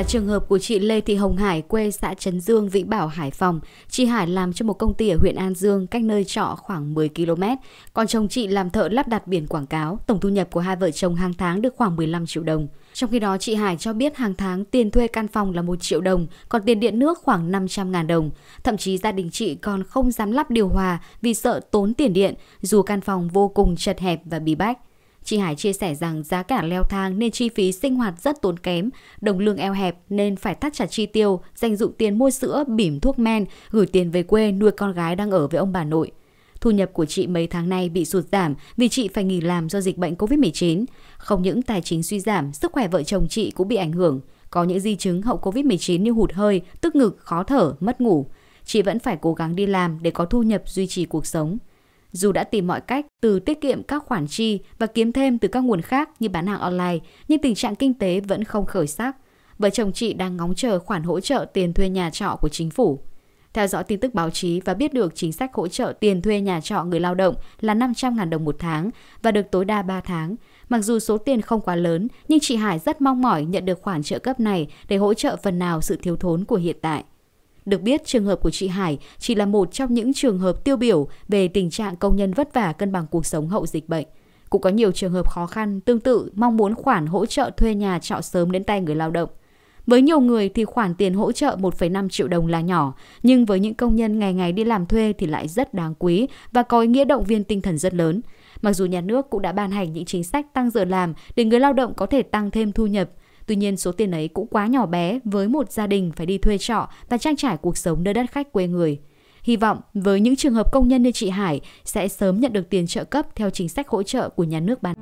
là trường hợp của chị Lê Thị Hồng Hải quê xã Trấn Dương, Vĩnh Bảo, Hải Phòng. Chị Hải làm cho một công ty ở huyện An Dương cách nơi trọ khoảng 10 km, còn chồng chị làm thợ lắp đặt biển quảng cáo, tổng thu nhập của hai vợ chồng hàng tháng được khoảng 15 triệu đồng. Trong khi đó chị Hải cho biết hàng tháng tiền thuê căn phòng là 1 triệu đồng, còn tiền điện nước khoảng 500 ngàn đồng. Thậm chí gia đình chị còn không dám lắp điều hòa vì sợ tốn tiền điện, dù căn phòng vô cùng chật hẹp và bí bách. Chị Hải chia sẻ rằng giá cả leo thang nên chi phí sinh hoạt rất tốn kém, đồng lương eo hẹp nên phải thắt chặt chi tiêu, dành dụng tiền mua sữa, bỉm thuốc men, gửi tiền về quê nuôi con gái đang ở với ông bà nội. Thu nhập của chị mấy tháng nay bị sụt giảm vì chị phải nghỉ làm do dịch bệnh COVID-19. Không những tài chính suy giảm, sức khỏe vợ chồng chị cũng bị ảnh hưởng. Có những di chứng hậu COVID-19 như hụt hơi, tức ngực, khó thở, mất ngủ. Chị vẫn phải cố gắng đi làm để có thu nhập duy trì cuộc sống. Dù đã tìm mọi cách từ tiết kiệm các khoản chi và kiếm thêm từ các nguồn khác như bán hàng online, nhưng tình trạng kinh tế vẫn không khởi sắc. Vợ chồng chị đang ngóng chờ khoản hỗ trợ tiền thuê nhà trọ của chính phủ. Theo dõi tin tức báo chí và biết được chính sách hỗ trợ tiền thuê nhà trọ người lao động là 500.000 đồng một tháng và được tối đa 3 tháng. Mặc dù số tiền không quá lớn, nhưng chị Hải rất mong mỏi nhận được khoản trợ cấp này để hỗ trợ phần nào sự thiếu thốn của hiện tại. Được biết, trường hợp của chị Hải chỉ là một trong những trường hợp tiêu biểu về tình trạng công nhân vất vả cân bằng cuộc sống hậu dịch bệnh. Cũng có nhiều trường hợp khó khăn tương tự mong muốn khoản hỗ trợ thuê nhà trọ sớm đến tay người lao động. Với nhiều người thì khoản tiền hỗ trợ 1,5 triệu đồng là nhỏ, nhưng với những công nhân ngày ngày đi làm thuê thì lại rất đáng quý và có ý nghĩa động viên tinh thần rất lớn. Mặc dù nhà nước cũng đã ban hành những chính sách tăng giờ làm để người lao động có thể tăng thêm thu nhập, Tuy nhiên số tiền ấy cũng quá nhỏ bé với một gia đình phải đi thuê trọ và trang trải cuộc sống nơi đất khách quê người. Hy vọng với những trường hợp công nhân như chị Hải sẽ sớm nhận được tiền trợ cấp theo chính sách hỗ trợ của nhà nước ban.